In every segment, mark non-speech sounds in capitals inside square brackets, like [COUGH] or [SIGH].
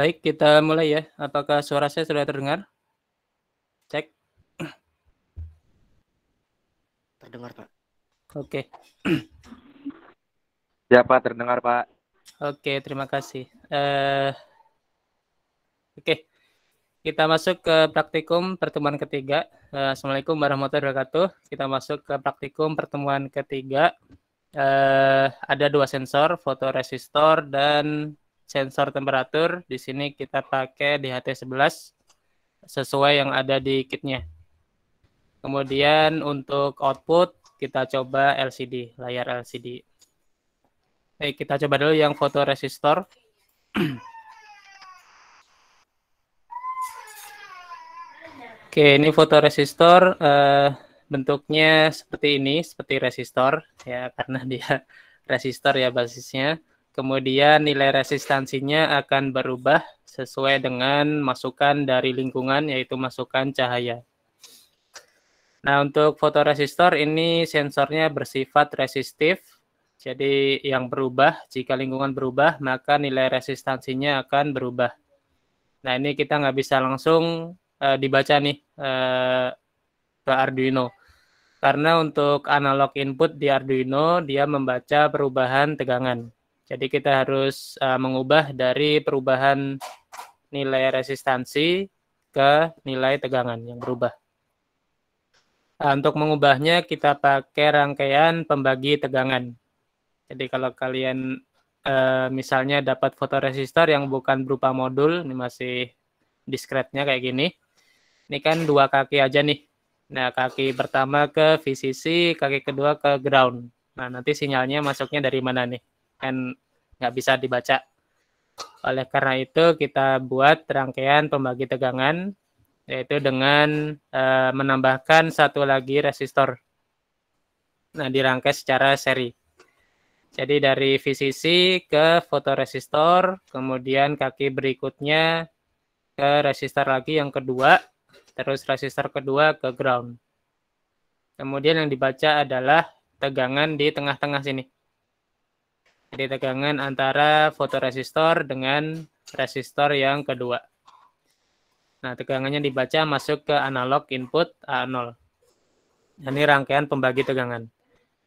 Baik, kita mulai ya. Apakah suara saya sudah terdengar? Cek. Terdengar, Pak. Oke. Okay. Ya, terdengar, Pak. Oke, okay, terima kasih. Uh, Oke, okay. kita masuk ke praktikum pertemuan ketiga. Uh, Assalamualaikum warahmatullahi wabarakatuh. Kita masuk ke praktikum pertemuan ketiga. Uh, ada dua sensor, fotoresistor dan sensor temperatur. Di sini kita pakai DHT11 sesuai yang ada di kitnya. Kemudian untuk output kita coba LCD, layar LCD. Baik, kita coba dulu yang fotoresistor. [CLEARS THROAT] Oke, ini fotoresistor uh, bentuknya seperti ini, seperti resistor ya karena dia [LAUGHS] resistor ya basisnya. Kemudian nilai resistansinya akan berubah sesuai dengan masukan dari lingkungan yaitu masukan cahaya. Nah, untuk fotoresistor ini sensornya bersifat resistif. Jadi yang berubah jika lingkungan berubah maka nilai resistansinya akan berubah. Nah, ini kita nggak bisa langsung uh, dibaca nih uh, eh, ke Arduino. Karena untuk analog input di Arduino dia membaca perubahan tegangan. Jadi kita harus uh, mengubah dari perubahan nilai resistansi ke nilai tegangan yang berubah. Nah, untuk mengubahnya kita pakai rangkaian pembagi tegangan. Jadi kalau kalian uh, misalnya dapat fotoresistor yang bukan berupa modul, ini masih diskretnya kayak gini. Ini kan dua kaki aja nih. Nah, kaki pertama ke VCC, kaki kedua ke ground. Nah, nanti sinyalnya masuknya dari mana nih? kan nggak bisa dibaca. Oleh karena itu kita buat rangkaian pembagi tegangan yaitu dengan e, menambahkan satu lagi resistor. Nah, dirangkai secara seri. Jadi dari VCC ke fotoresistor, kemudian kaki berikutnya ke resistor lagi yang kedua, terus resistor kedua ke ground. Kemudian yang dibaca adalah tegangan di tengah-tengah sini. Jadi tegangan antara fotoresistor dengan resistor yang kedua. Nah, tegangannya dibaca masuk ke analog input A0. Nah, ini rangkaian pembagi tegangan.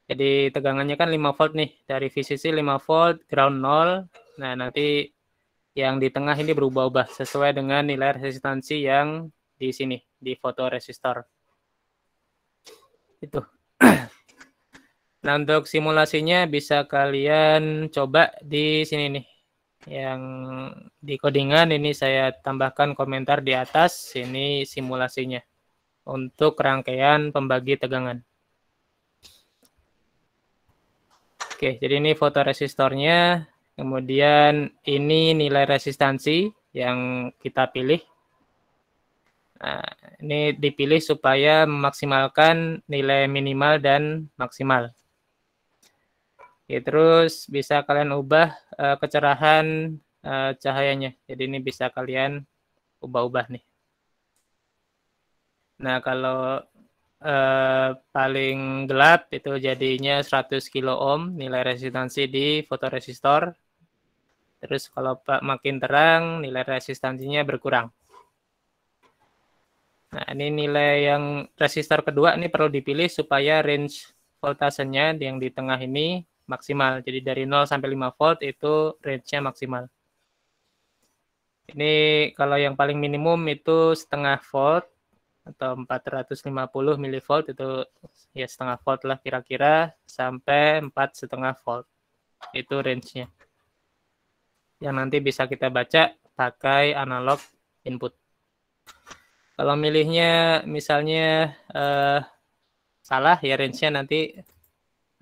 Jadi tegangannya kan 5 volt nih. Dari VCC 5 volt, ground 0. Nah, nanti yang di tengah ini berubah-ubah sesuai dengan nilai resistansi yang di sini, di fotoresistor. Itu. [CLEARS THROAT] Nah, untuk simulasinya bisa kalian coba di sini nih. Yang di codingan ini saya tambahkan komentar di atas, ini simulasinya untuk rangkaian pembagi tegangan. Oke, jadi ini foto resistornya kemudian ini nilai resistansi yang kita pilih. Nah, ini dipilih supaya memaksimalkan nilai minimal dan maksimal. Ya, terus bisa kalian ubah uh, kecerahan uh, cahayanya. Jadi ini bisa kalian ubah-ubah nih. Nah, kalau uh, paling gelap itu jadinya 100 kilo ohm nilai resistansi di fotoresistor. Terus kalau makin terang nilai resistansinya berkurang. Nah, ini nilai yang resistor kedua ini perlu dipilih supaya range voltasenya yang di tengah ini maksimal. Jadi dari 0 sampai 5 volt itu range-nya maksimal. Ini kalau yang paling minimum itu setengah volt atau 450 milivolt itu ya setengah volt lah kira-kira sampai 4 setengah volt itu range-nya yang nanti bisa kita baca pakai analog input kalau milihnya misalnya eh, salah ya range-nya nanti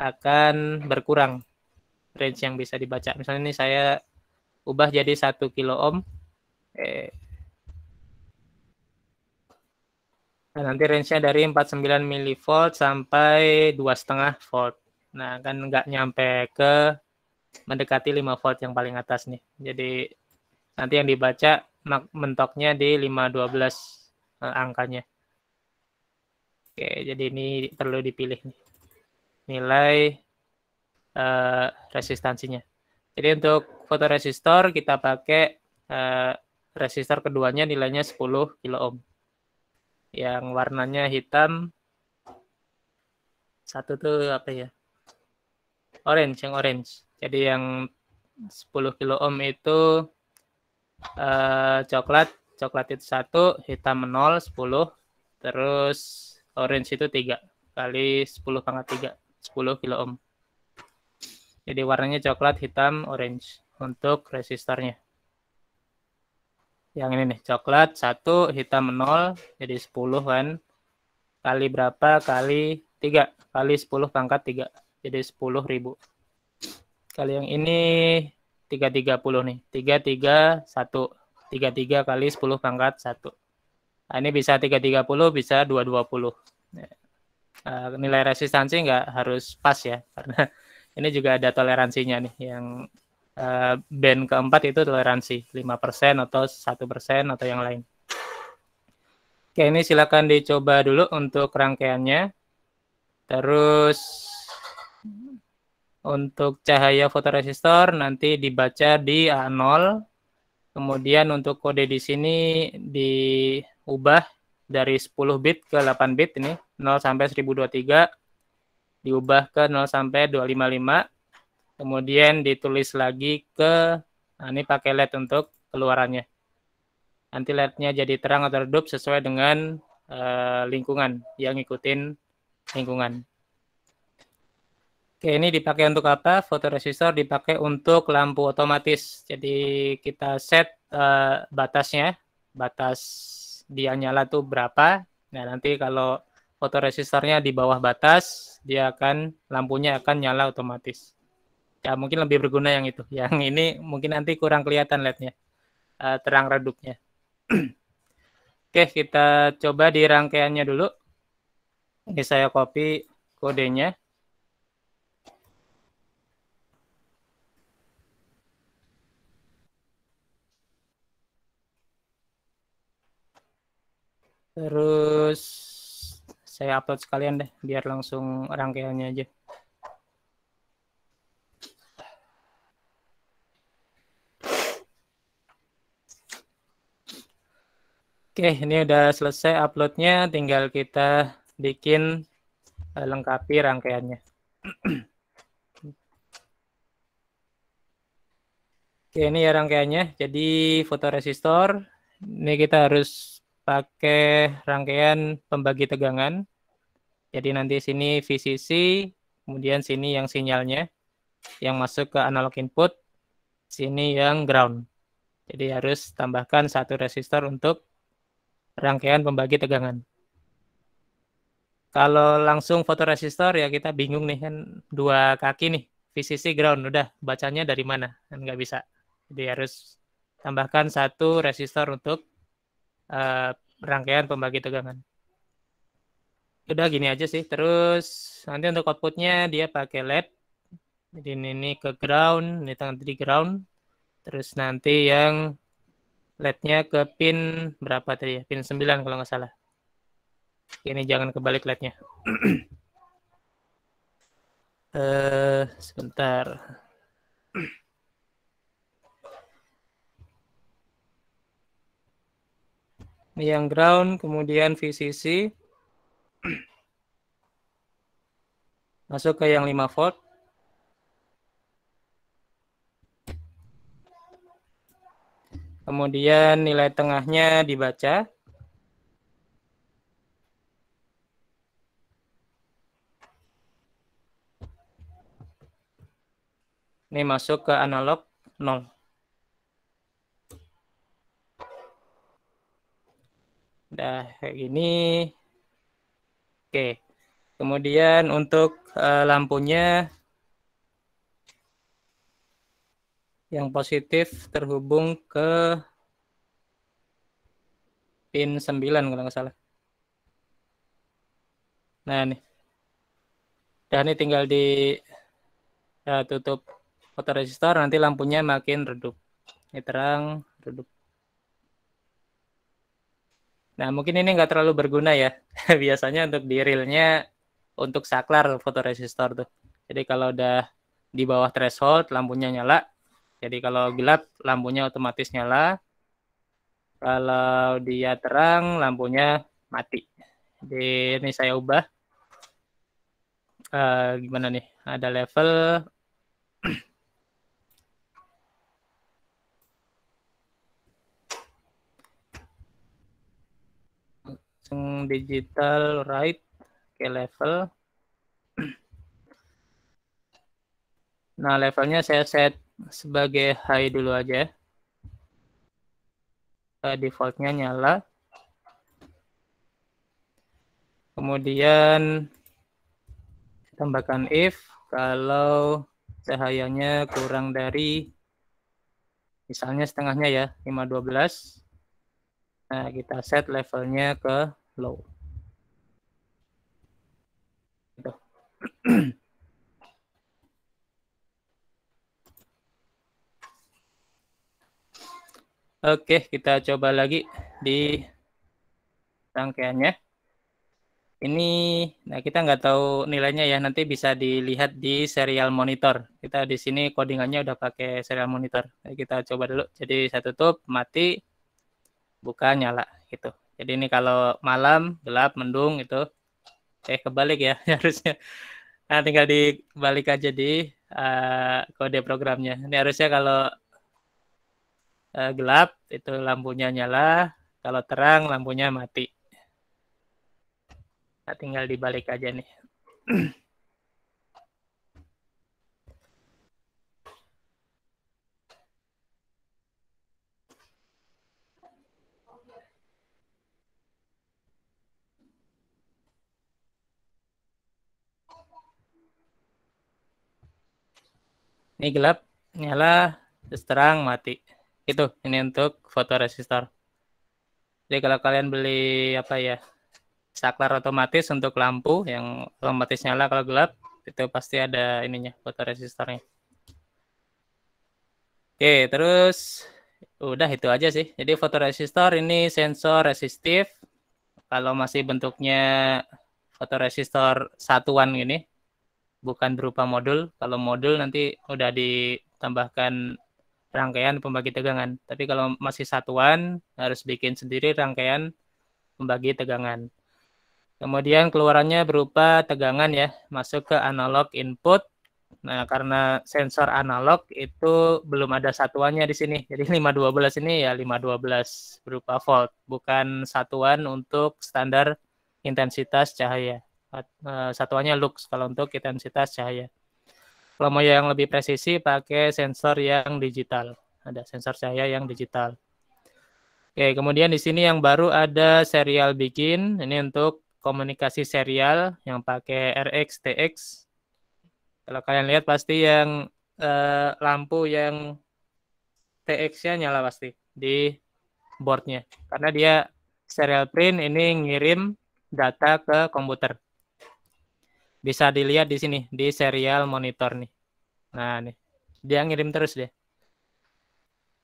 akan berkurang range yang bisa dibaca. Misalnya ini saya ubah jadi 1 kilo ohm. Eh, Nah, nanti range-nya dari 49 milivolt sampai 2,5 volt. Nah, kan nggak nyampe ke mendekati 5 volt yang paling atas nih. Jadi nanti yang dibaca mentoknya di 512 eh, angkanya. Oke, jadi ini perlu dipilih nih nilai uh, resistansinya. Jadi untuk fotoresistor kita pakai uh, resistor keduanya nilainya 10 kilo ohm. Yang warnanya hitam satu tuh apa ya? Orange, yang orange. Jadi yang 10 kilo ohm itu uh, coklat, coklat itu satu, hitam nol 10, terus orange itu tiga kali 10 pangkat tiga. 10 kilo ohm. Jadi warnanya coklat, hitam, orange untuk resistornya. Yang ini nih, coklat 1, hitam 0, jadi 10 kan. Kali berapa? Kali 3. Kali 10 pangkat 3. Jadi 10 ribu. Kali yang ini 330 nih. 331. 33 kali 10 pangkat 1. Nah, ini bisa 330, bisa 220 uh, nilai resistansi nggak harus pas ya [LAUGHS] karena ini juga ada toleransinya nih yang uh, band keempat itu toleransi 5% atau satu persen atau yang lain. Oke ini silakan dicoba dulu untuk rangkaiannya. Terus untuk cahaya fotoresistor nanti dibaca di A0. Kemudian untuk kode di sini diubah dari 10 bit ke 8 bit ini 0 sampai 1023 diubah ke 0 sampai 255 kemudian ditulis lagi ke nah ini pakai LED untuk keluarannya nanti LED-nya jadi terang atau redup sesuai dengan eh, lingkungan yang ngikutin lingkungan Oke, ini dipakai untuk apa? Fotoresistor dipakai untuk lampu otomatis. Jadi kita set uh, batasnya, batas dia nyala tuh berapa. Nah, nanti kalau fotoresistornya di bawah batas, dia akan lampunya akan nyala otomatis. Ya mungkin lebih berguna yang itu. [LAUGHS] Yang ini mungkin nanti kurang kelihatan LED-nya, uh, terang redupnya. [CLEARS THROAT] Oke, kita coba di rangkaiannya dulu. Ini saya copy kodenya. Terus saya upload sekalian deh biar langsung rangkaiannya aja. Oke, ini udah selesai uploadnya, tinggal kita bikin uh, lengkapi rangkaiannya. Oke, ini ya rangkaiannya. Jadi fotoresistor, ini kita harus pakai rangkaian pembagi tegangan. Jadi nanti sini VCC, kemudian sini yang sinyalnya yang masuk ke analog input, sini yang ground. Jadi harus tambahkan satu resistor untuk rangkaian pembagi tegangan. Kalau langsung fotoresistor ya kita bingung nih kan dua kaki nih VCC ground udah bacanya dari mana kan nggak bisa. Jadi harus tambahkan satu resistor untuk uh, rangkaian pembagi tegangan udah gini aja sih terus nanti untuk outputnya dia pakai led jadi ini, ini ke ground ini tangan di ground terus nanti yang lednya ke pin berapa tadi ya? Pin 9 kalau nggak salah. Ini jangan kebalik lednya nya [CLEARS THROAT] eh uh, sebentar. Yang ground, kemudian VCC, Masuk ke yang 5 volt. Kemudian nilai tengahnya dibaca. Ini masuk ke analog 0. Dah, kayak gini. Oke. Kemudian untuk uh, lampunya yang positif terhubung ke pin 9 kalau nggak salah. Nah, nih. Dan ini tinggal di uh, tutup fotoresistor nanti lampunya makin redup. Ini terang, redup. Nah, mungkin ini nggak terlalu berguna ya. [LAUGHS] Biasanya untuk di realnya untuk saklar fotoresistor tuh. Jadi kalau udah di bawah threshold lampunya nyala. Jadi kalau gelap lampunya otomatis nyala. Kalau dia terang lampunya mati. Jadi ini saya ubah. Uh, gimana nih? Ada level [CLEARS THROAT] langsung digital right ke level. [CLEARS THROAT] Nah, levelnya saya set sebagai high dulu aja. Eh, defaultnya nyala. Kemudian tambahkan if kalau cahayanya kurang dari misalnya setengahnya ya, 512. Nah, kita set levelnya ke low. Oke, kita coba lagi di rangkaiannya. Ini, nah kita nggak tahu nilainya ya, nanti bisa dilihat di serial monitor. Kita di sini codingannya udah pakai serial monitor. Nah, kita coba dulu, jadi saya tutup, mati, buka, nyala, gitu. Jadi ini kalau malam gelap mendung itu eh kebalik ya [LAUGHS] harusnya. Nah, tinggal dibalik aja di uh, kode programnya. Ini harusnya kalau uh, gelap itu lampunya nyala, kalau terang lampunya mati. Nah, tinggal dibalik aja nih. [CLEARS THROAT] Ini gelap, nyala, terus terang, mati. Itu, ini untuk fotoresistor. Jadi kalau kalian beli apa ya, saklar otomatis untuk lampu yang otomatis nyala kalau gelap, itu pasti ada ininya, fotoresistornya. Oke, terus udah itu aja sih. Jadi fotoresistor ini sensor resistif. Kalau masih bentuknya fotoresistor satuan ini bukan berupa modul. Kalau modul nanti udah ditambahkan rangkaian pembagi tegangan. Tapi kalau masih satuan harus bikin sendiri rangkaian pembagi tegangan. Kemudian keluarannya berupa tegangan ya, masuk ke analog input. Nah, karena sensor analog itu belum ada satuannya di sini. Jadi 512 ini ya 512 berupa volt, bukan satuan untuk standar intensitas cahaya. Eh, satuannya lux kalau untuk intensitas cahaya. Kalau mau yang lebih presisi pakai sensor yang digital. Ada sensor cahaya yang digital. Oke, kemudian di sini yang baru ada serial begin. Ini untuk komunikasi serial yang pakai RX TX. Kalau kalian lihat pasti yang eh, lampu yang TX-nya nyala pasti di boardnya. Karena dia serial print ini ngirim data ke komputer. Bisa dilihat di sini di serial monitor nih. Nah, nih. Dia ngirim terus deh.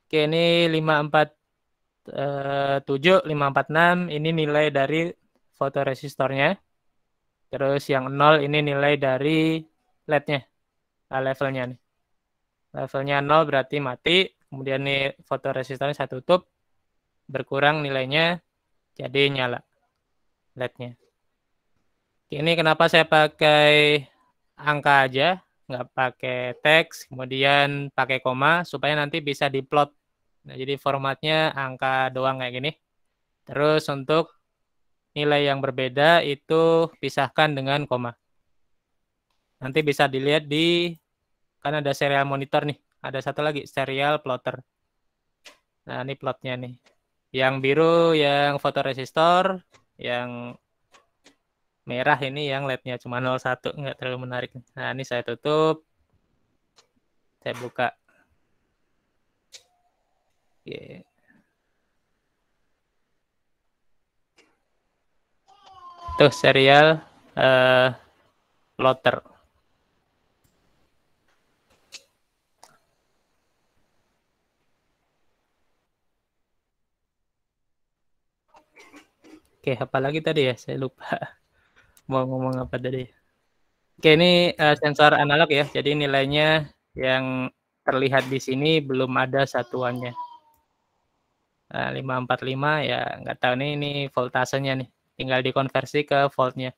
Oke, ini 547 546 eh, ini nilai dari fotoresistornya. Terus yang 0 ini nilai dari LED-nya. Ah, levelnya nih. Levelnya 0 berarti mati, kemudian nih fotoresistornya saya tutup berkurang nilainya jadi nyala LED-nya. Ini kenapa saya pakai angka aja, nggak pakai teks, kemudian pakai koma, supaya nanti bisa diplot. Nah, jadi formatnya angka doang kayak gini. Terus untuk nilai yang berbeda itu pisahkan dengan koma. Nanti bisa dilihat di, kan ada serial monitor nih, ada satu lagi, serial plotter. Nah, ini plotnya nih. Yang biru, yang fotoresistor, yang merah ini yang LED-nya cuma 01 enggak terlalu menarik. Nah, ini saya tutup. Saya buka. Oke. Yeah. Tuh serial uh, eh, plotter. Oke, apalagi tadi ya, saya lupa mau ngomong apa tadi? Oke, ini uh, sensor analog ya. Jadi nilainya yang terlihat di sini belum ada satuannya. Nah, 545 ya nggak tahu nih ini voltasenya nih. Tinggal dikonversi ke voltnya.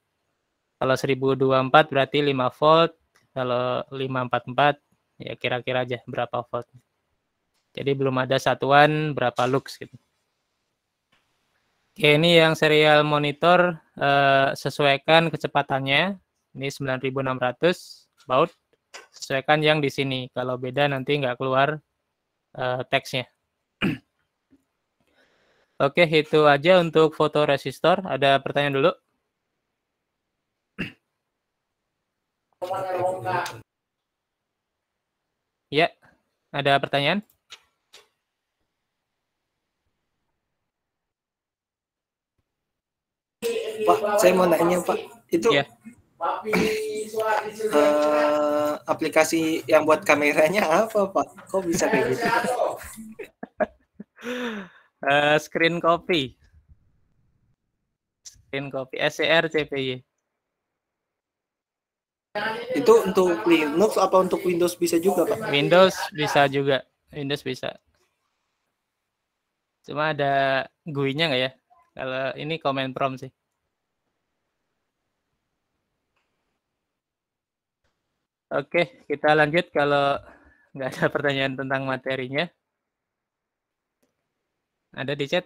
Kalau 1024 berarti 5 volt. Kalau 544 ya kira-kira aja berapa volt. Jadi belum ada satuan berapa lux gitu. Oke, ini yang serial monitor uh, sesuaikan kecepatannya. Ini 9600 baud. Sesuaikan yang di sini. Kalau beda nanti nggak keluar uh, teksnya. [CLEARS THROAT] Oke, itu aja untuk fotoresistor. Ada pertanyaan dulu? [CLEARS THROAT] Ya, ada pertanyaan? Pak, saya mau nanya Pak, itu yeah. Iya. uh, aplikasi yang buat kameranya apa Pak? Kok bisa kayak gitu? uh, [LAUGHS] screen copy. Screen copy SCR CPY. Itu untuk Linux apa untuk Windows bisa juga, Pak? Windows bisa juga. Windows bisa. Cuma ada GUI-nya nggak ya? Kalau ini komen prompt sih. Oke, kita lanjut kalau nggak ada pertanyaan tentang materinya. Ada di chat?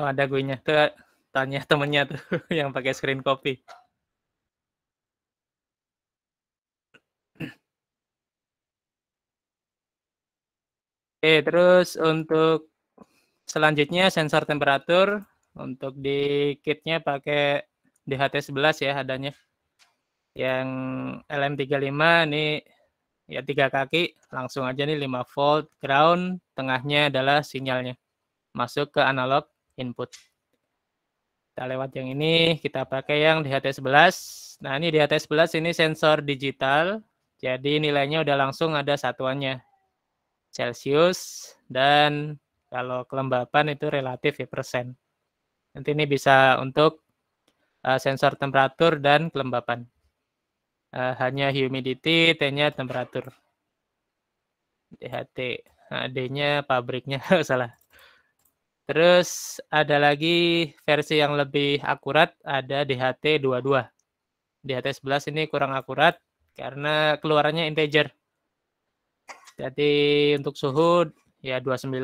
Oh, ada guenya. Tuh, tanya temennya tuh [LAUGHS] yang pakai screen copy. Oke, terus untuk selanjutnya sensor temperatur untuk di kitnya pakai DHT11 ya adanya yang LM35 ini ya tiga kaki langsung aja nih 5 volt ground tengahnya adalah sinyalnya masuk ke analog input kita lewat yang ini kita pakai yang di DHT11 nah ini di DHT11 ini sensor digital jadi nilainya udah langsung ada satuannya Celsius dan kalau kelembapan itu relatif ya persen nanti ini bisa untuk eh, sensor temperatur dan kelembapan uh, hanya humidity, T-nya temperatur. DHT. Nah, D-nya pabriknya, [LAUGHS] salah. Terus ada lagi versi yang lebih akurat ada DHT 22. DHT 11 ini kurang akurat karena keluarannya integer. Jadi untuk suhu ya 29,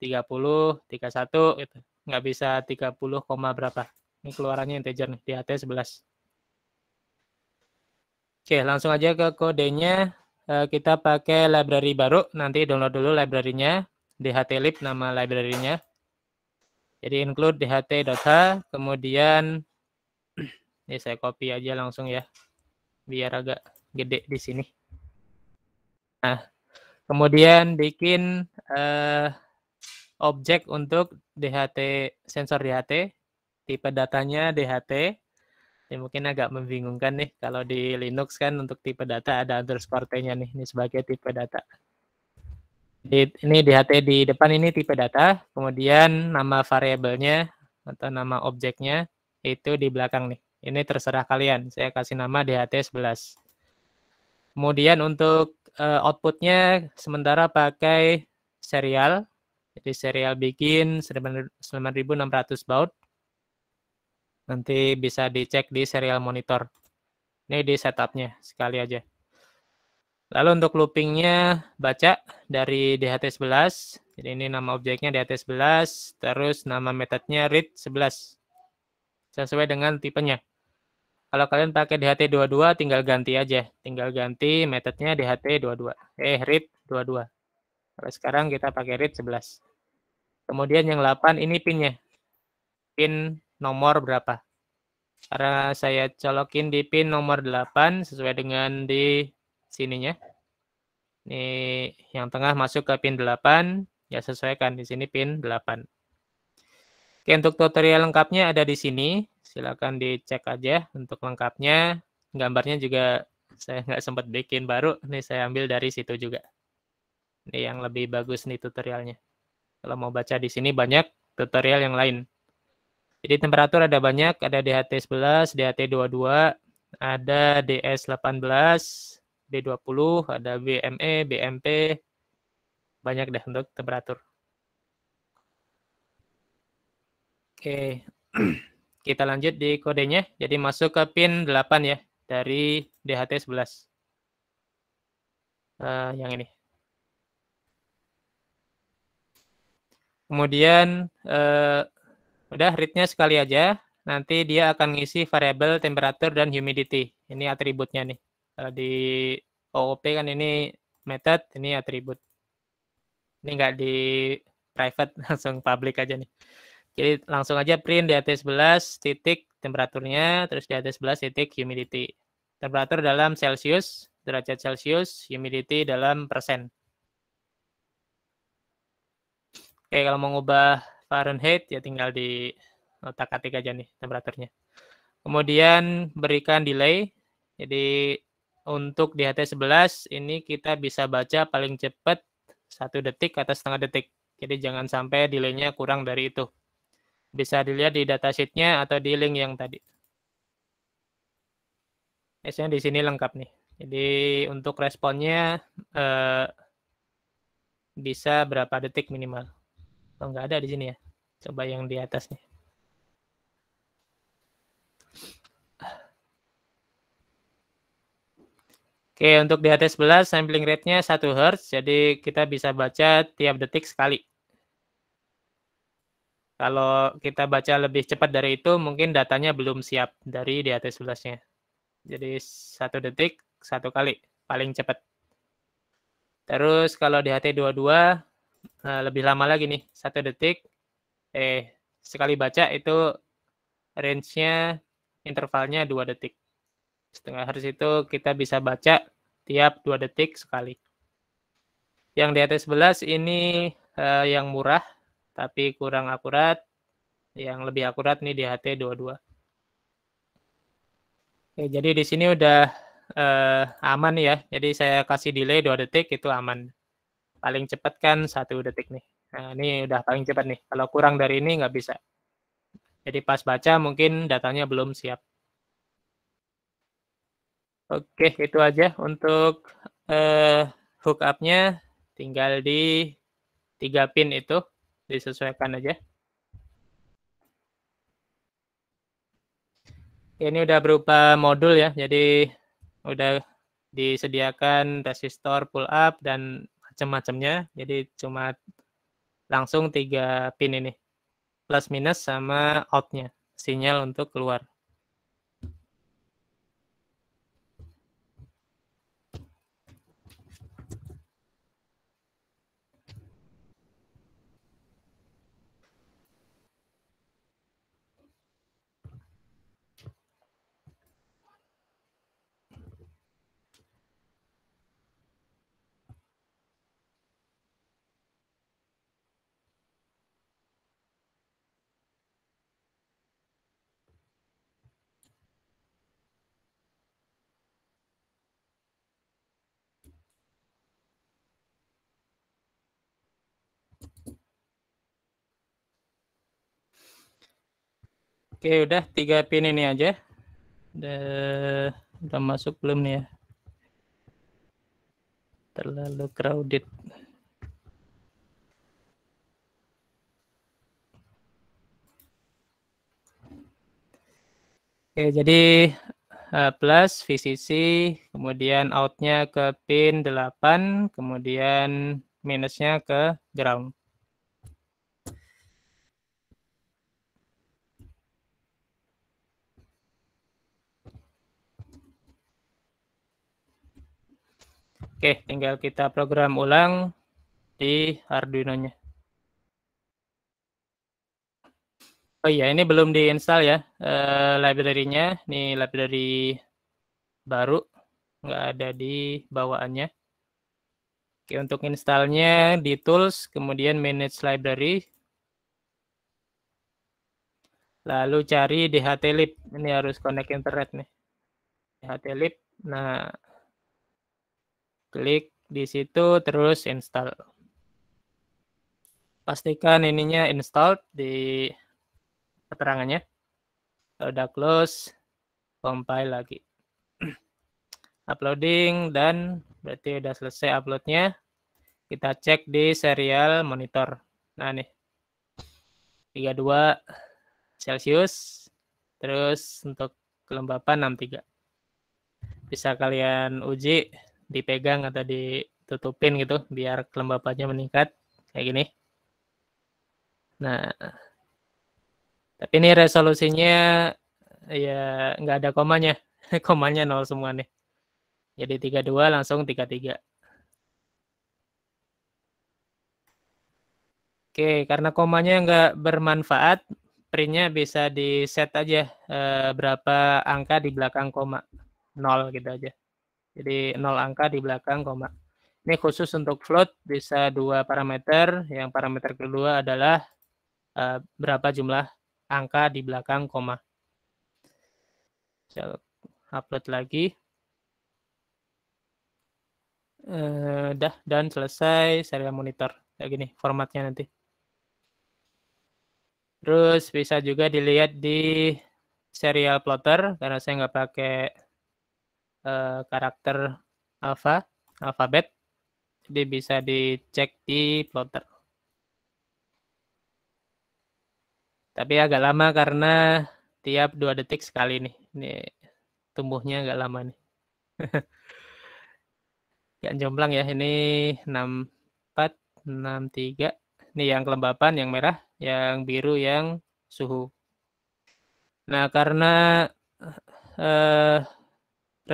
30, 31 gitu. Nggak bisa 30, berapa. Ini keluarannya integer nih, DHT 11. Oke, langsung aja ke kodenya. Eh, kita pakai library baru, nanti download dulu library-nya, dht-lib nama library-nya. Jadi include dht.h, kemudian ini saya copy aja langsung ya, biar agak gede di sini. Nah, kemudian bikin uh, objek untuk dht, sensor dht, tipe datanya dht, ini mungkin agak membingungkan nih kalau di Linux kan untuk tipe data ada underscore T-nya nih, ini sebagai tipe data. Di, ini di HT di depan ini tipe data, kemudian nama variabelnya atau nama objeknya itu di belakang nih. Ini terserah kalian, saya kasih nama DHT 11. Kemudian untuk uh, outputnya sementara pakai serial, jadi serial begin 9600 baud Nanti bisa dicek di serial monitor. Ini di setupnya sekali aja. Lalu untuk loopingnya baca dari DHT11. Jadi ini nama objeknya DHT11, terus nama metodenya read11. Sesuai dengan tipenya. Kalau kalian pakai DHT22 tinggal ganti aja. Tinggal ganti metodenya DHT22. Eh, read22. Kalau sekarang kita pakai read11. Kemudian yang 8 ini pinnya. Pin nomor berapa? Karena saya colokin di pin nomor 8 sesuai dengan di sininya. Ini yang tengah masuk ke pin 8, ya sesuaikan di sini pin 8. Oke, untuk tutorial lengkapnya ada di sini. Silakan dicek aja untuk lengkapnya. Gambarnya juga saya nggak sempat bikin baru. Ini saya ambil dari situ juga. Ini yang lebih bagus nih tutorialnya. Kalau mau baca di sini banyak tutorial yang lain. Jadi temperatur ada banyak, ada DHT11, DHT22, ada DS18, B20, ada BME, BMP, banyak dah untuk temperatur. Oke, [CLEARS THROAT] kita lanjut di kodenya. Jadi masuk ke pin 8 ya, dari DHT11. Uh, eh, yang ini. Kemudian uh, Udah readnya sekali aja. Nanti dia akan ngisi variable temperature dan humidity. Ini atributnya nih. Kalau di OOP kan ini method, ini atribut. Ini nggak di private, [LAUGHS] langsung public aja nih. Jadi langsung aja print di atas 11 titik temperaturnya, terus di atas 11 titik humidity. Temperatur dalam Celsius, derajat Celsius, humidity dalam persen. Oke, kalau mau ngubah Fahrenheit ya tinggal di otak-atik aja nih temperaturnya. Kemudian berikan delay. Jadi untuk di HT11 ini kita bisa baca paling cepat satu detik atau setengah detik. Jadi jangan sampai delay-nya kurang dari itu. Bisa dilihat di datasheet-nya atau di link yang tadi. S-nya di sini lengkap nih. Jadi untuk responnya eh, bisa berapa detik minimal. Oh, nggak ada di sini ya. Coba yang di atasnya. Oke, untuk di atas 11 sampling rate-nya 1 Hz, jadi kita bisa baca tiap detik sekali. Kalau kita baca lebih cepat dari itu, mungkin datanya belum siap dari di atas 11 nya Jadi satu detik, satu kali, paling cepat. Terus kalau di HT22, Eh, lebih lama lagi nih, satu detik. Eh, sekali baca itu range-nya, intervalnya dua detik. Setengah hertz itu kita bisa baca tiap dua detik sekali. Yang di atas 11 ini eh, yang murah, tapi kurang akurat. Yang lebih akurat nih di HT22. Oke, jadi di sini udah eh, aman ya. Jadi saya kasih delay dua detik itu aman paling cepat kan satu detik nih. Nah, ini udah paling cepat nih. Kalau kurang dari ini nggak bisa. Jadi pas baca mungkin datanya belum siap. Oke, itu aja untuk eh, nya Tinggal di tiga pin itu disesuaikan aja. Ini udah berupa modul ya, jadi udah disediakan resistor pull up dan macam-macamnya. Jadi cuma langsung tiga pin ini. Plus minus sama outnya. Sinyal untuk keluar. Oke, ya udah tiga pin ini aja. Udah, udah masuk belum nih ya? Terlalu crowded. Oke, jadi uh, plus VCC, kemudian outnya ke pin 8, kemudian minusnya ke ground. Oke, tinggal kita program ulang di Arduino-nya. Oh iya, ini belum diinstal ya uh, library-nya. Ini library baru, nggak ada di bawaannya. Oke, untuk installnya di Tools, kemudian Manage Library. Lalu cari DHT Lib. Ini harus connect internet nih. DHT Lib. Nah, Klik di situ terus install. Pastikan ininya install di keterangannya. Kalau eh, udah close, compile lagi. [CLEARS THROAT] Uploading dan berarti udah selesai uploadnya. Kita cek di serial monitor. Nah nih, 32 Celcius. Terus untuk kelembapan 63. Bisa kalian uji dipegang atau ditutupin gitu biar kelembapannya meningkat kayak gini. Nah, tapi ini resolusinya ya nggak ada komanya, [LAUGHS] komanya nol semua nih. Jadi 32 langsung 33. Oke, karena komanya nggak bermanfaat, printnya bisa di set aja eh, berapa angka di belakang koma, nol gitu aja. Jadi nol angka di belakang koma. Ini khusus untuk float bisa dua parameter. Yang parameter kedua adalah uh, berapa jumlah angka di belakang koma. Saya upload lagi. Uh, dah dan selesai serial monitor kayak gini formatnya nanti. Terus bisa juga dilihat di serial plotter karena saya nggak pakai Eh, karakter alfa alfabet jadi bisa dicek di plotter tapi agak lama karena tiap dua detik sekali nih ini tumbuhnya agak lama nih [LAUGHS] Gak jomplang ya ini 64 63 ini yang kelembapan yang merah yang biru yang suhu nah karena eh,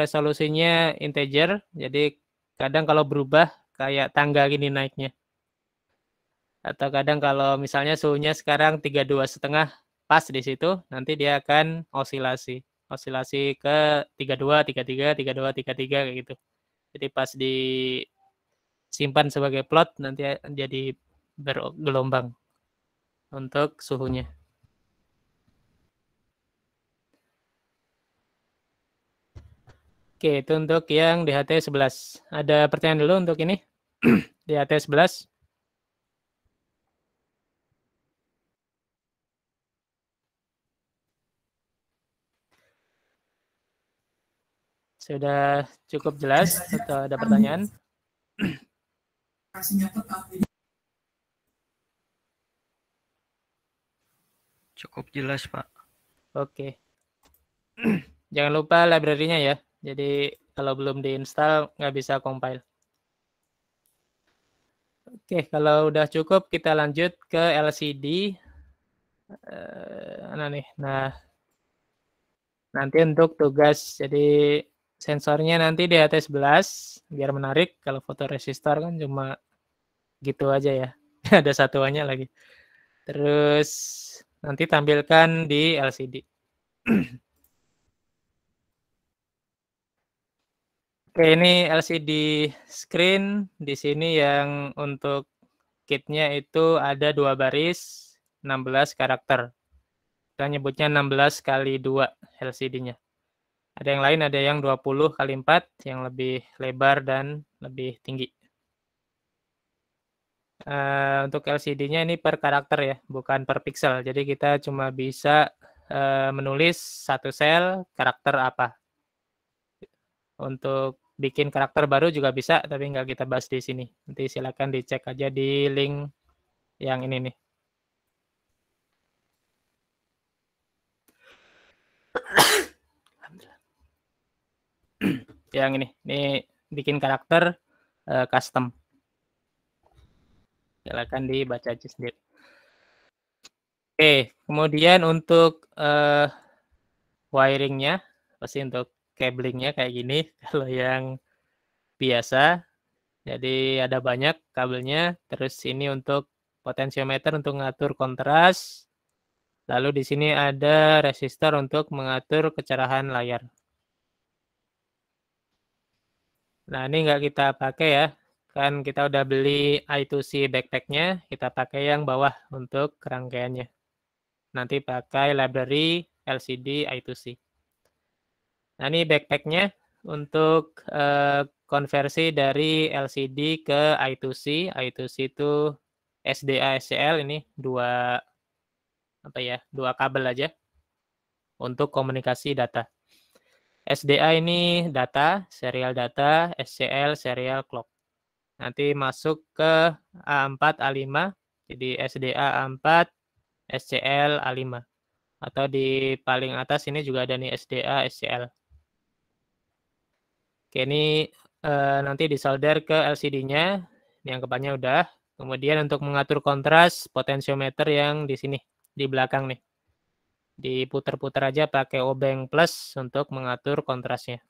resolusinya integer, jadi kadang kalau berubah kayak tangga gini naiknya. Atau kadang kalau misalnya suhunya sekarang 32 setengah pas di situ, nanti dia akan osilasi. Osilasi ke 32, 33, 32, 33 kayak gitu. Jadi pas disimpan sebagai plot nanti jadi bergelombang untuk suhunya. Oke, itu untuk yang di HT 11. Ada pertanyaan dulu untuk ini? di HT 11. Sudah cukup jelas atau ada pertanyaan? Cukup jelas, Pak. Oke. [CLEARS THROAT] Jangan lupa library-nya ya. Jadi kalau belum diinstal nggak bisa compile. Oke, kalau udah cukup kita lanjut ke LCD. Uh, eh, nih? Nah, nanti untuk tugas jadi sensornya nanti di atas 11 biar menarik kalau fotoresistor kan cuma gitu aja ya [LAUGHS] ada satuannya lagi terus nanti tampilkan di LCD [CLEARS THROAT] Oke, ini LCD screen di sini yang untuk kitnya itu ada dua baris 16 karakter. Kita nyebutnya 16 kali 2 LCD-nya. Ada yang lain ada yang 20 kali 4 yang lebih lebar dan lebih tinggi. Uh, untuk LCD-nya ini per karakter ya, bukan per pixel. Jadi kita cuma bisa uh, menulis satu sel karakter apa untuk bikin karakter baru juga bisa, tapi nggak kita bahas di sini. Nanti silakan dicek aja di link yang ini nih. yang ini, ini bikin karakter uh, custom. Silakan dibaca aja sendiri. Oke, kemudian untuk uh, wiringnya pasti untuk cablingnya kayak gini. [LAUGHS] Kalau yang biasa, jadi ada banyak kabelnya. Terus ini untuk potensiometer untuk mengatur kontras. Lalu di sini ada resistor untuk mengatur kecerahan layar. Nah ini nggak kita pakai ya, kan kita udah beli I2C backpacknya, kita pakai yang bawah untuk rangkaiannya. Nanti pakai library LCD I2C. Nah ini backpacknya untuk uh, konversi dari LCD ke I2C. I2C itu SDA SCL ini dua apa ya dua kabel aja untuk komunikasi data. SDA ini data, serial data, SCL, serial clock. Nanti masuk ke A4, A5, jadi SDA A4, SCL A5. Atau di paling atas ini juga ada nih SDA, SCL. Oke, ini uh, nanti disolder ke LCD-nya. Yang kepalanya udah. Kemudian untuk mengatur kontras potensiometer yang di sini, di belakang nih. Diputar-putar aja pakai obeng plus untuk mengatur kontrasnya.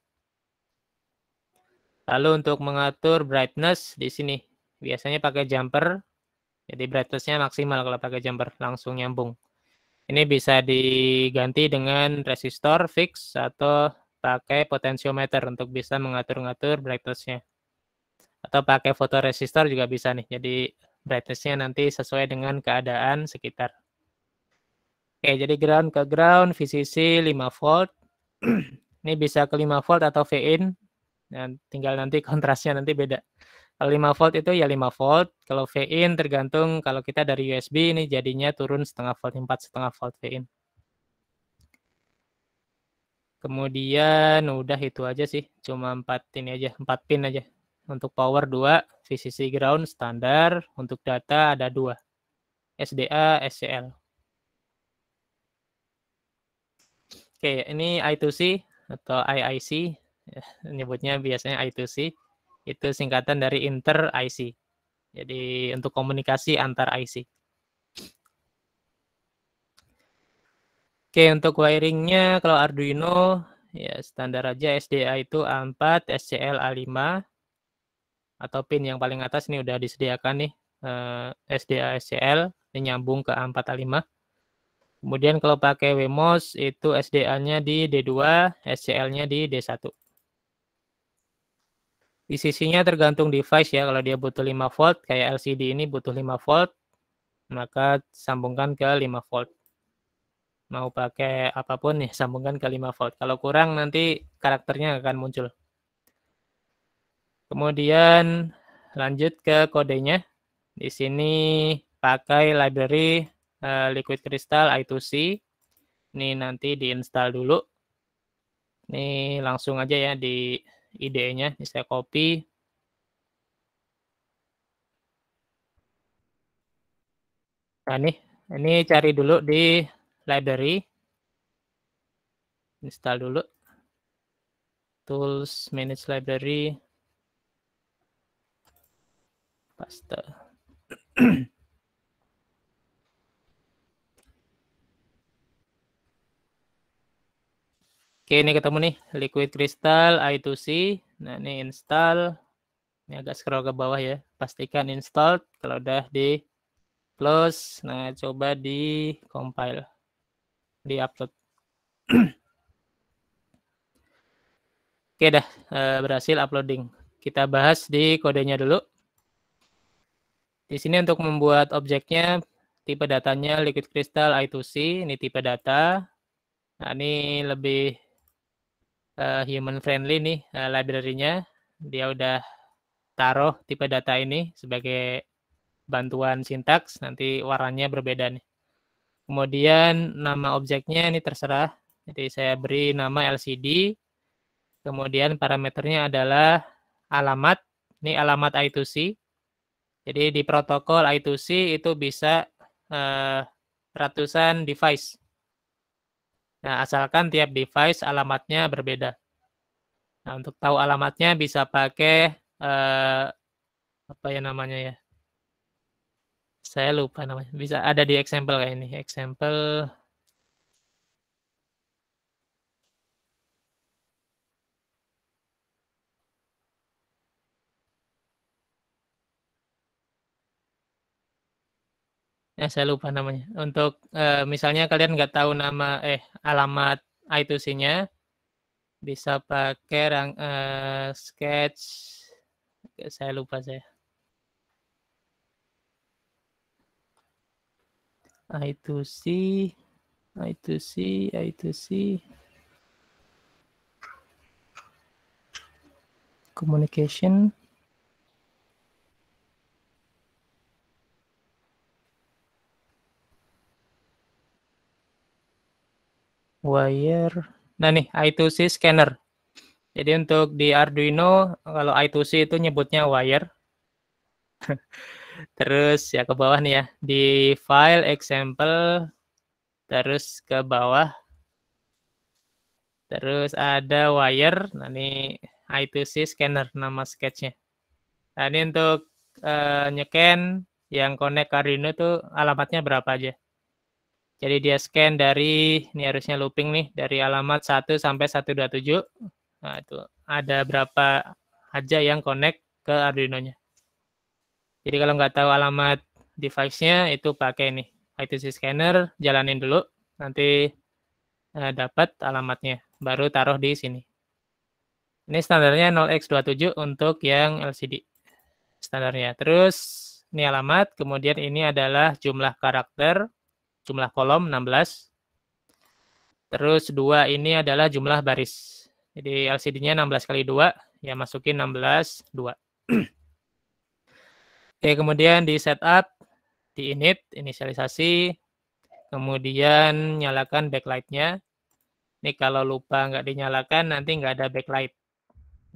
Lalu untuk mengatur brightness di sini, biasanya pakai jumper. Jadi brightness-nya maksimal kalau pakai jumper, langsung nyambung. Ini bisa diganti dengan resistor fix atau pakai potensiometer untuk bisa mengatur-ngatur brightness-nya. Atau pakai fotoresistor juga bisa nih. Jadi brightness-nya nanti sesuai dengan keadaan sekitar. Oke, jadi ground ke ground VCC 5 volt. [CLEARS THROAT] Ini bisa ke 5 volt atau VIN. Dan nah, tinggal nanti kontrasnya nanti beda. Kalau 5 volt itu ya 5 volt. Kalau v in tergantung kalau kita dari USB ini jadinya turun setengah volt, 4 setengah volt v in Kemudian udah itu aja sih, cuma empat ini aja, empat pin aja. Untuk power dua, VCC ground standar, untuk data ada dua, SDA, SCL. Oke, ini I2C atau IIC, [LAUGHS] nyebutnya biasanya I2C. Itu singkatan dari inter IC. Jadi untuk komunikasi antar IC. Oke, untuk wiringnya kalau Arduino ya standar aja SDA itu A4, SCL A5 atau pin yang paling atas ini udah disediakan nih eh, SDA SCL ini nyambung ke A4 A5. Kemudian kalau pakai WMOS itu SDA-nya di D2, SCL-nya di D1. VCC-nya tergantung device ya. Kalau dia butuh 5 volt, kayak LCD ini butuh 5 volt, maka sambungkan ke 5 volt mau pakai apapun nih sambungkan ke 5 volt. Kalau kurang nanti karakternya akan muncul. Kemudian lanjut ke kodenya. Di sini pakai library eh, Liquid Crystal I2C. Ini nanti diinstal dulu. Ini langsung aja ya di IDE-nya. Ini saya copy. Nah, nih ini cari dulu di library. Install dulu. Tools, manage library. Paste. Oke, ini ketemu nih, Liquid Crystal I2C. Nah, ini install. Ini agak scroll ke bawah ya. Pastikan install kalau udah di close. Nah, coba di compile. Di upload. [CLEARS THROAT] Oke dah, eh, berhasil uploading. Kita bahas di kodenya dulu. Di sini untuk membuat objeknya, tipe datanya liquid crystal I2C, ini tipe data. Nah, ini lebih uh, human friendly nih uh, library-nya. Dia udah taruh tipe data ini sebagai bantuan sintaks, nanti warnanya berbeda nih. Kemudian nama objeknya ini terserah. Jadi saya beri nama LCD. Kemudian parameternya adalah alamat. Ini alamat I2C. Jadi di protokol I2C itu bisa eh, ratusan device. Nah, asalkan tiap device alamatnya berbeda. Nah, untuk tahu alamatnya bisa pakai eh, apa ya namanya ya? saya lupa namanya. Bisa ada di example kayak ini. Example ya saya lupa namanya. Untuk eh, misalnya kalian nggak tahu nama eh alamat I2C-nya, bisa pakai rang, eh, sketch. Saya lupa saya. I2C, I2C, I2C. Communication. Wire. Nah nih, I2C scanner. Jadi untuk di Arduino, kalau I2C itu nyebutnya wire. [LAUGHS] Terus ya ke bawah nih ya, di file example, terus ke bawah. Terus ada wire, nah ini I2C scanner nama sketchnya. Nah ini untuk uh, eh, nyeken yang connect ke Arduino tuh alamatnya berapa aja. Jadi dia scan dari, ini harusnya looping nih, dari alamat 1 sampai 127. Nah itu ada berapa aja yang connect ke Arduino-nya. Jadi kalau nggak tahu alamat device-nya itu pakai nih ITC scanner, jalanin dulu, nanti eh, dapat alamatnya, baru taruh di sini. Ini standarnya 0x27 untuk yang LCD standarnya. Terus ini alamat, kemudian ini adalah jumlah karakter, jumlah kolom 16. Terus dua ini adalah jumlah baris. Jadi LCD-nya 16 kali 2, ya masukin 16, 2. [CLEARS THROAT] Oke, kemudian di setup, di init, inisialisasi, kemudian nyalakan backlight-nya. Ini kalau lupa nggak dinyalakan, nanti nggak ada backlight.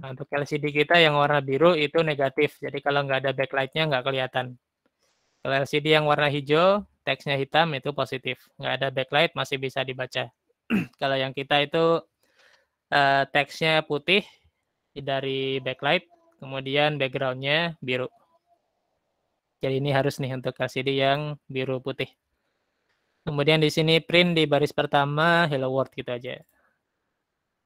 Nah, untuk LCD kita yang warna biru itu negatif, jadi kalau nggak ada backlight-nya nggak kelihatan. Kalau LCD yang warna hijau, teksnya hitam itu positif. Nggak ada backlight, masih bisa dibaca. [CLEARS THROAT] kalau yang kita itu eh, teksnya putih dari backlight, kemudian background-nya biru. Jadi ini harus nih untuk LCD yang biru putih. Kemudian di sini print di baris pertama hello world gitu aja.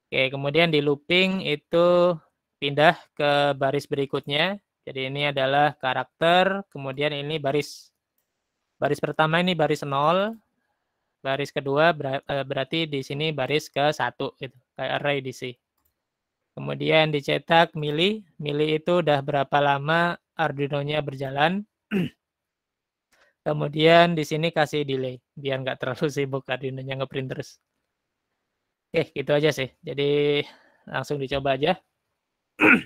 Oke, kemudian di looping itu pindah ke baris berikutnya. Jadi ini adalah karakter, kemudian ini baris. Baris pertama ini baris 0, baris kedua eh, berarti di sini baris ke 1 gitu, kayak array di sini. Kemudian dicetak mili, mili itu udah berapa lama Arduino-nya berjalan. [CLEARS THROAT] Kemudian di sini kasih delay biar nggak terlalu [LAUGHS] sibuk Arduino-nya ngeprint terus. Oke, gitu aja sih. Jadi langsung dicoba aja. [CLEARS THROAT]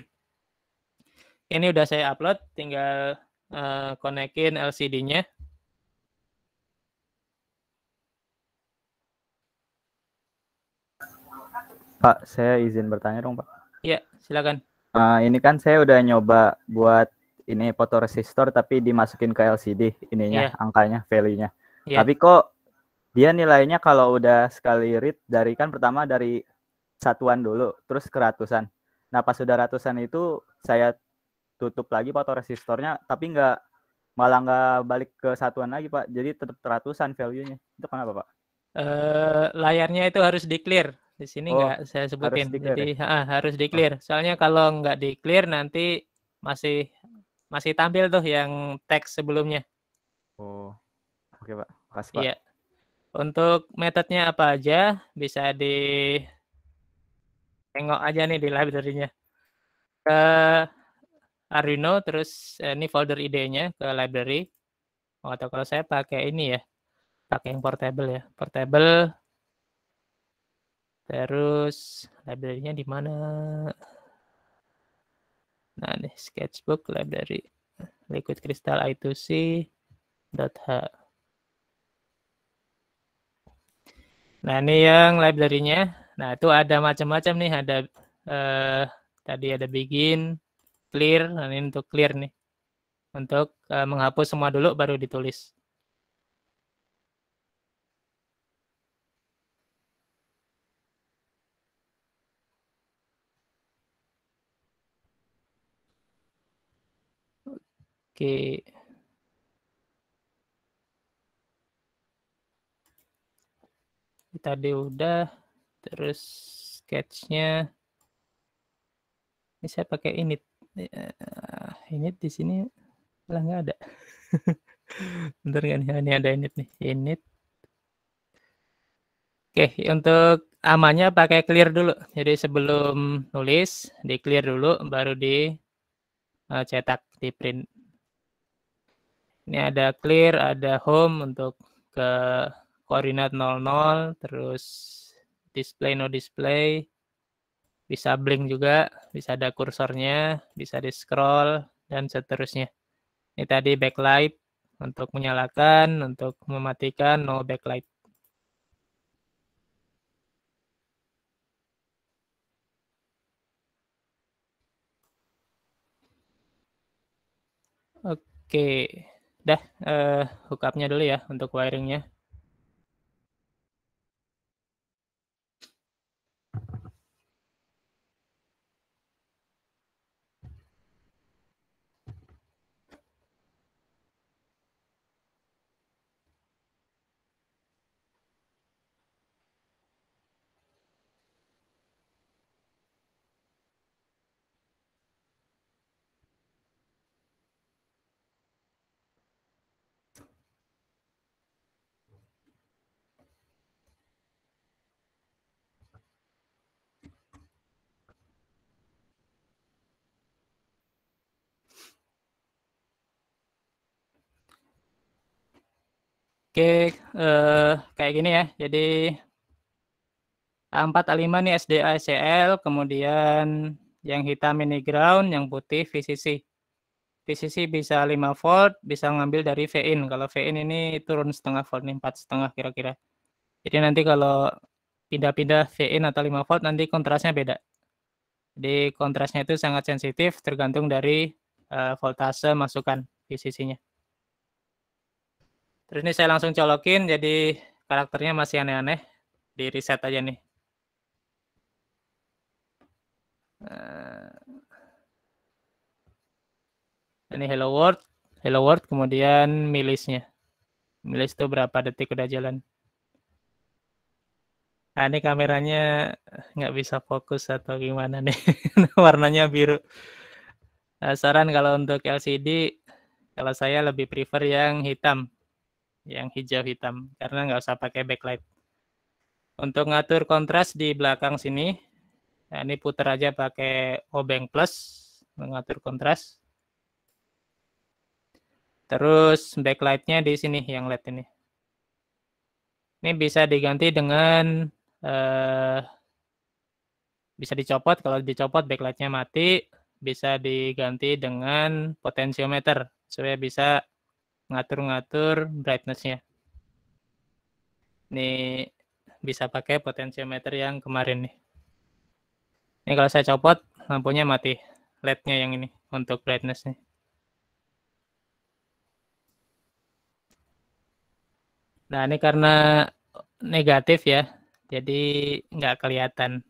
Ini udah saya upload, tinggal uh, konekin LCD-nya. Pak, saya izin bertanya dong, Pak. Iya, silakan. Uh, ini kan saya udah nyoba buat ini fotoresistor tapi dimasukin ke LCD ininya yeah. angkanya value-nya. Yeah. Tapi kok dia nilainya kalau udah sekali read dari kan pertama dari satuan dulu terus ke ratusan. Nah, pas sudah ratusan itu saya tutup lagi fotoresistornya tapi enggak malah nggak balik ke satuan lagi, Pak. Jadi tetap ratusan value-nya. Itu kenapa, Pak? Uh, layarnya itu harus di clear di sini oh, nggak oh, saya sebutin harus jadi ya? harus di clear oh. soalnya kalau nggak di clear nanti masih masih tampil tuh yang teks sebelumnya. Oh, oke pak, kasih pak. Iya. Untuk metodenya apa aja bisa di tengok aja nih di library-nya. Ke Arduino terus eh, ini folder idenya ke library. Oh, atau kalau saya pakai ini ya, pakai yang portable ya, portable. Terus library-nya di mana? Nah, ini sketchbook library liquid crystal i 2 h Nah, ini yang library-nya. Nah, itu ada macam-macam nih, ada eh, tadi ada begin, clear, nah ini untuk clear nih. Untuk eh, menghapus semua dulu baru ditulis. Oke. Tadi udah, terus sketchnya. Ini saya pakai init. Eh, ini di sini malah nggak ada. [LAUGHS] Bentar kan, ini ada init nih. Init. Oke, untuk amannya pakai clear dulu. Jadi sebelum nulis, di clear dulu, baru di eh, cetak, di print. Ini ada clear, ada home untuk ke koordinat 00, terus display no display, bisa blink juga, bisa ada kursornya, bisa di scroll, dan seterusnya. Ini tadi backlight untuk menyalakan, untuk mematikan, no backlight. Oke. Okay. Dah, uh, eh, hookupnya dulu ya untuk wiringnya. Oke, uh, kayak gini ya. Jadi A4 A5 nih SDA SCL, kemudian yang hitam ini ground, yang putih VCC. VCC bisa 5 volt, bisa ngambil dari VIN. Kalau VIN ini turun setengah volt, nih, 4 setengah kira-kira. Jadi nanti kalau pindah-pindah VIN atau 5 volt, nanti kontrasnya beda. Jadi kontrasnya itu sangat sensitif tergantung dari uh, voltase masukan VCC-nya. Terus ini saya langsung colokin jadi karakternya masih aneh-aneh. Di reset aja nih. Eh, ini hello world, hello world kemudian milisnya. Milis itu berapa detik udah jalan. Nah, ini kameranya nggak bisa fokus atau gimana nih. [LAUGHS] Warnanya biru. Nah, saran kalau untuk LCD, kalau saya lebih prefer yang hitam yang hijau hitam karena nggak usah pakai backlight. Untuk ngatur kontras di belakang sini, nah ini putar aja pakai obeng plus mengatur kontras. Terus backlightnya di sini yang LED ini. Ini bisa diganti dengan eh, bisa dicopot kalau dicopot backlightnya mati bisa diganti dengan potensiometer supaya bisa ngatur-ngatur brightnessnya. nya Ini bisa pakai potensiometer yang kemarin nih. Ini kalau saya copot, lampunya mati. LED-nya yang ini untuk brightness-nya. Nah, ini karena negatif ya, jadi nggak kelihatan.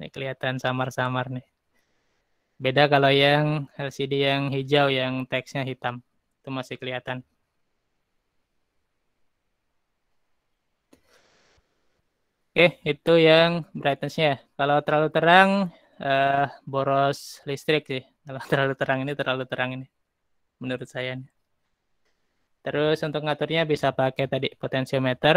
Ini kelihatan samar-samar nih. Beda kalau yang LCD yang hijau, yang teksnya hitam. Itu masih kelihatan. Oke, itu yang brightness-nya. Kalau terlalu terang, uh, boros listrik sih. [LAUGHS] Kalau terlalu terang ini, terlalu terang ini. Menurut saya. Terus untuk ngaturnya bisa pakai tadi potensiometer.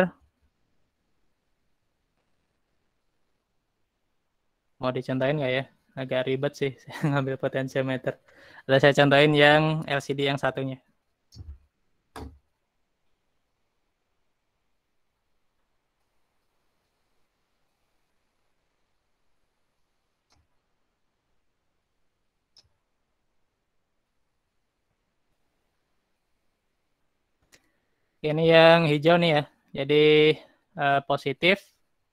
Mau dicontohin nggak ya? Agak ribet sih [LAUGHS] ngambil potensiometer. Lalu saya contohin yang LCD yang satunya. Ini yang hijau nih ya. Jadi uh, positif,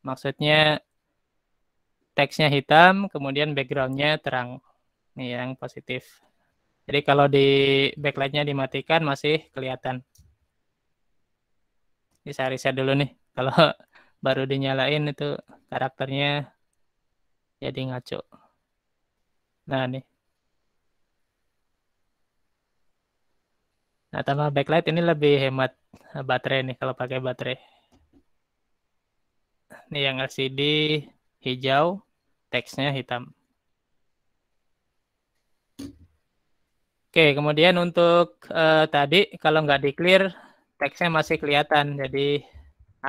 maksudnya teksnya hitam, kemudian backgroundnya terang. Ini yang positif. Jadi kalau di backlightnya dimatikan masih kelihatan. Bisa reset dulu nih. Kalau [LAUGHS] baru dinyalain itu karakternya jadi ngaco. Nah nih, Nah, tambah backlight ini lebih hemat eh, baterai nih kalau pakai baterai. Ini yang LCD hijau, teksnya hitam. Oke, kemudian untuk uh, tadi kalau nggak di-clear, teksnya masih kelihatan. Jadi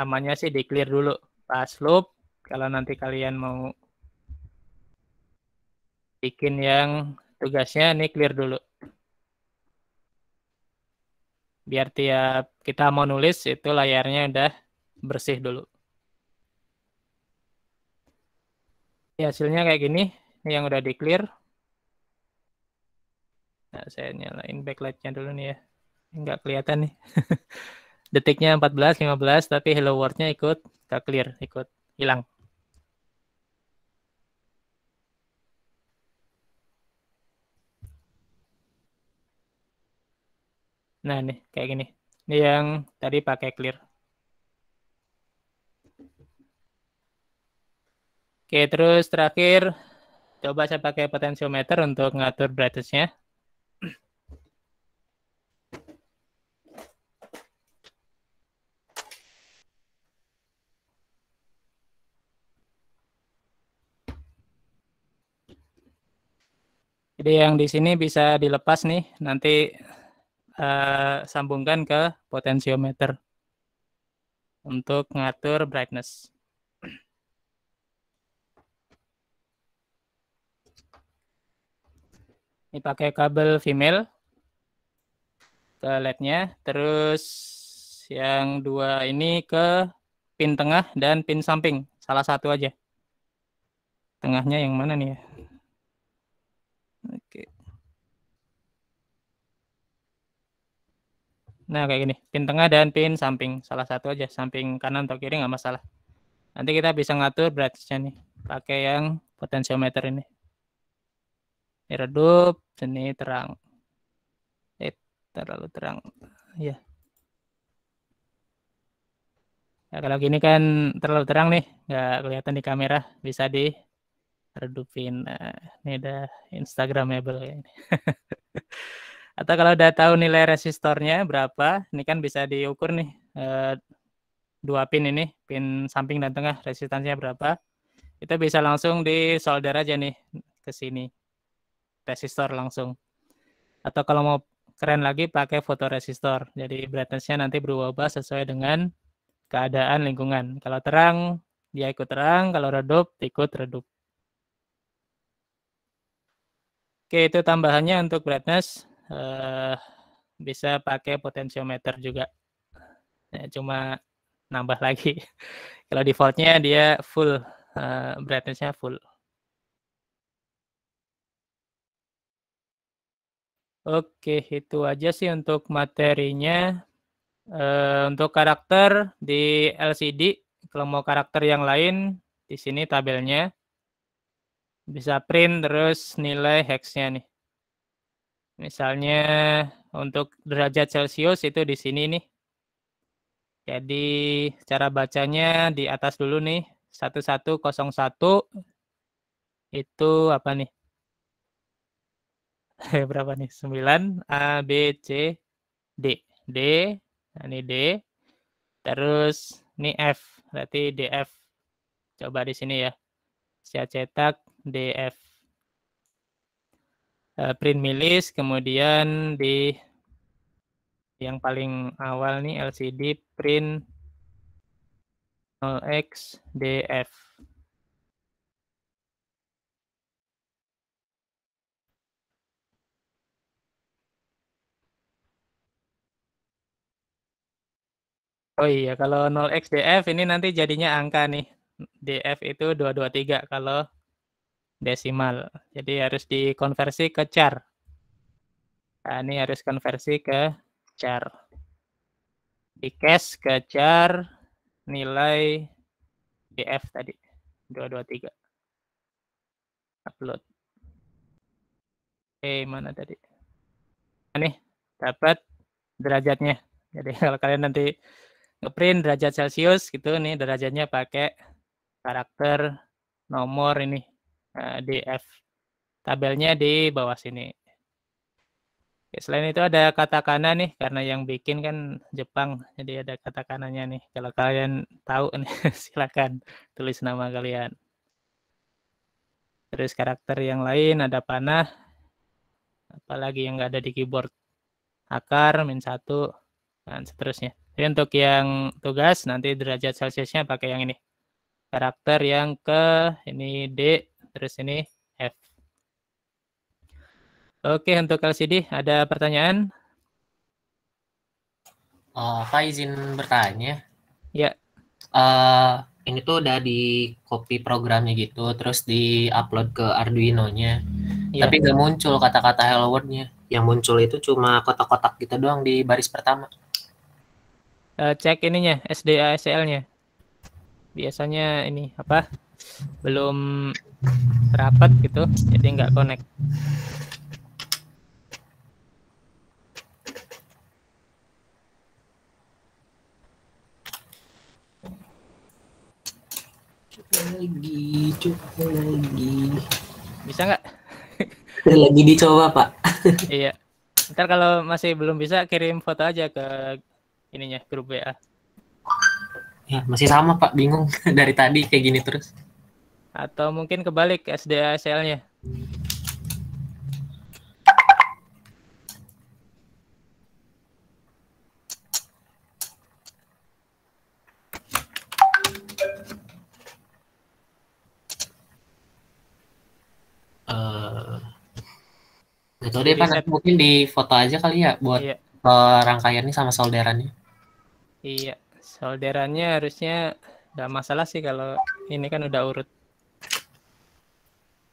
amannya sih di-clear dulu pas loop. Kalau nanti kalian mau bikin yang tugasnya, ini clear dulu biar tiap kita mau nulis itu layarnya udah bersih dulu. Ya, hasilnya kayak gini, yang udah di clear. Nah, saya nyalain backlightnya dulu nih ya. Nggak kelihatan nih. [LAUGHS] Detiknya 14, 15, tapi hello world-nya ikut, nggak clear, ikut hilang. Nah nih kayak gini. Ini yang tadi pakai clear. Oke terus terakhir coba saya pakai potensiometer untuk ngatur brightness-nya. Jadi yang di sini bisa dilepas nih, nanti Eh, sambungkan ke potensiometer untuk ngatur brightness. Ini pakai kabel female ke LED-nya, terus yang dua ini ke pin tengah dan pin samping, salah satu aja. Tengahnya yang mana nih ya? Nah, kayak gini. Pin tengah dan pin samping. Salah satu aja. Samping kanan atau kiri nggak masalah. Nanti kita bisa ngatur brightness-nya nih. Pakai yang potensiometer ini. Ini redup, ini terang. Eh, terlalu terang. Ya. kalau gini kan terlalu terang nih. Nggak kelihatan di kamera. Bisa di redupin. Nah, ini ada Instagramable ya. [LAUGHS] Atau kalau udah tahu nilai resistornya berapa, ini kan bisa diukur nih eh, dua pin ini, pin samping dan tengah resistansinya berapa. Kita bisa langsung di solder aja nih ke sini. Resistor langsung. Atau kalau mau keren lagi pakai fotoresistor. Jadi brightnessnya nanti berubah sesuai dengan keadaan lingkungan. Kalau terang, dia ikut terang. Kalau redup, ikut redup. Oke, itu tambahannya untuk brightness eh, bisa pakai potensiometer juga. Ya, cuma nambah lagi. [LAUGHS] Kalau defaultnya dia full, eh, brightness full. Oke, itu aja sih untuk materinya. Eh, untuk karakter di LCD, kalau mau karakter yang lain, di sini tabelnya. Bisa print terus nilai hexnya nih. Misalnya untuk derajat Celcius itu di sini nih. Jadi cara bacanya di atas dulu nih. 1101 itu apa nih? [LAUGHS] Berapa nih? 9 A B C D. D, nah ini D. Terus ini F, berarti DF. Coba di sini ya. Saya cetak DF. Eh, print milis, kemudian di yang paling awal nih LCD print 0xdf. Oh iya, kalau 0xdf ini nanti jadinya angka nih. DF itu 223 kalau desimal. Jadi harus dikonversi ke char. Nah, ini harus konversi ke char. Di cash ke char nilai DF tadi 223. Upload. Oke, eh, mana tadi? Nah, nih, dapat derajatnya. Jadi [LAUGHS] kalau kalian nanti ngeprint derajat Celcius gitu nih derajatnya pakai karakter nomor ini Eh, DF. Tabelnya di bawah sini. Oke, selain itu ada katakana nih karena yang bikin kan Jepang. Jadi ada katakananya nih. Kalau kalian tahu nih [LAUGHS] silakan tulis nama kalian. Terus karakter yang lain ada panah. Apalagi yang nggak ada di keyboard. Akar, min satu, dan seterusnya. Jadi untuk yang tugas nanti derajat Celsiusnya pakai yang ini. Karakter yang ke ini D terus ini F. Oke, untuk LCD ada pertanyaan? Uh, eh, Pak izin bertanya. Ya. Uh, ini tuh udah di copy programnya gitu, terus di upload ke Arduino-nya. Yeah. Tapi nggak muncul kata-kata hello world-nya. Yang muncul itu cuma kotak-kotak gitu doang di baris pertama. Uh, cek ininya, SDA SL-nya. Biasanya ini apa? Belum rapat gitu jadi nggak connect lagi coba lagi bisa nggak lagi dicoba pak [LAUGHS] iya ntar kalau masih belum bisa kirim foto aja ke ininya grup ya masih sama pak bingung [LAUGHS] dari tadi kayak gini terus atau mungkin kebalik SDASL-nya. Eh, Gak tau deh, Pak. Nanti mungkin di foto aja kali ya buat iya. uh, rangkaiannya sama solderannya. Iya, solderannya harusnya nggak masalah sih kalau ini kan udah urut.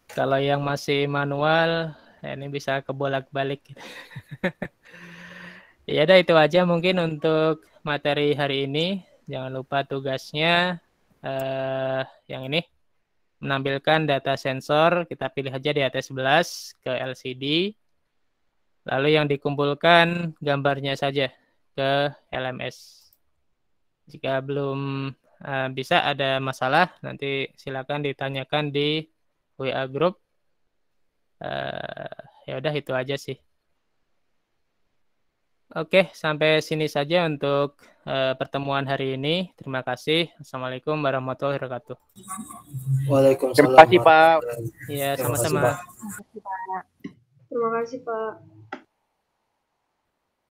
Kalau yang masih manual, ini bisa kebolak-balik. [LAUGHS] ya udah itu aja mungkin untuk materi hari ini. Jangan lupa tugasnya eh, yang ini menampilkan data sensor, kita pilih aja di atas 11 ke LCD. Lalu yang dikumpulkan gambarnya saja ke LMS. Jika belum uh, bisa ada masalah, nanti silakan ditanyakan di WA group. Uh, ya udah itu aja sih. Oke, sampai sini saja untuk uh, pertemuan hari ini. Terima kasih. Assalamualaikum warahmatullahi wabarakatuh. Waalaikumsalam. Terima kasih Pak. Iya, sama-sama. Terima kasih Pak.